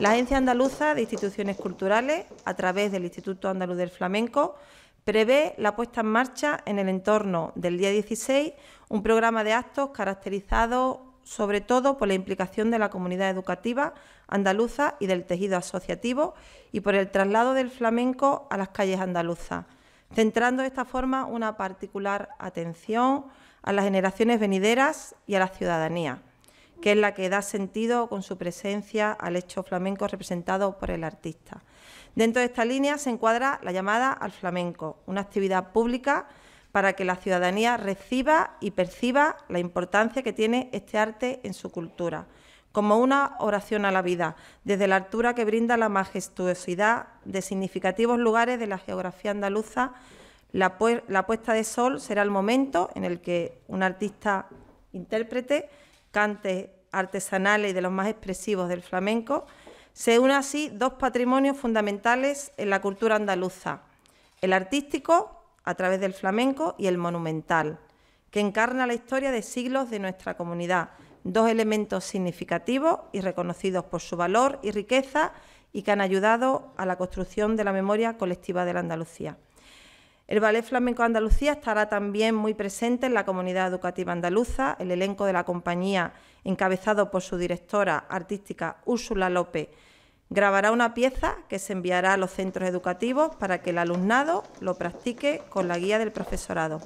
La Agencia Andaluza de Instituciones Culturales, a través del Instituto Andaluz del Flamenco, prevé la puesta en marcha en el entorno del día 16 un programa de actos caracterizado sobre todo por la implicación de la comunidad educativa andaluza y del tejido asociativo y por el traslado del flamenco a las calles andaluzas, centrando de esta forma una particular atención a las generaciones venideras y a la ciudadanía que es la que da sentido con su presencia al hecho flamenco representado por el artista. Dentro de esta línea se encuadra la llamada al flamenco, una actividad pública para que la ciudadanía reciba y perciba la importancia que tiene este arte en su cultura, como una oración a la vida, desde la altura que brinda la majestuosidad de significativos lugares de la geografía andaluza. La, puesta de sol será el momento en el que un artista intérprete cantes artesanales y de los más expresivos del flamenco, se unen así dos patrimonios fundamentales en la cultura andaluza, el artístico a través del flamenco y el monumental, que encarna la historia de siglos de nuestra comunidad, dos elementos significativos y reconocidos por su valor y riqueza y que han ayudado a la construcción de la memoria colectiva de la Andalucía. El Ballet Flamenco Andalucía estará también muy presente en la comunidad educativa andaluza. El elenco de la compañía, encabezado por su directora artística Úrsula López, grabará una pieza que se enviará a los centros educativos para que el alumnado lo practique con la guía del profesorado.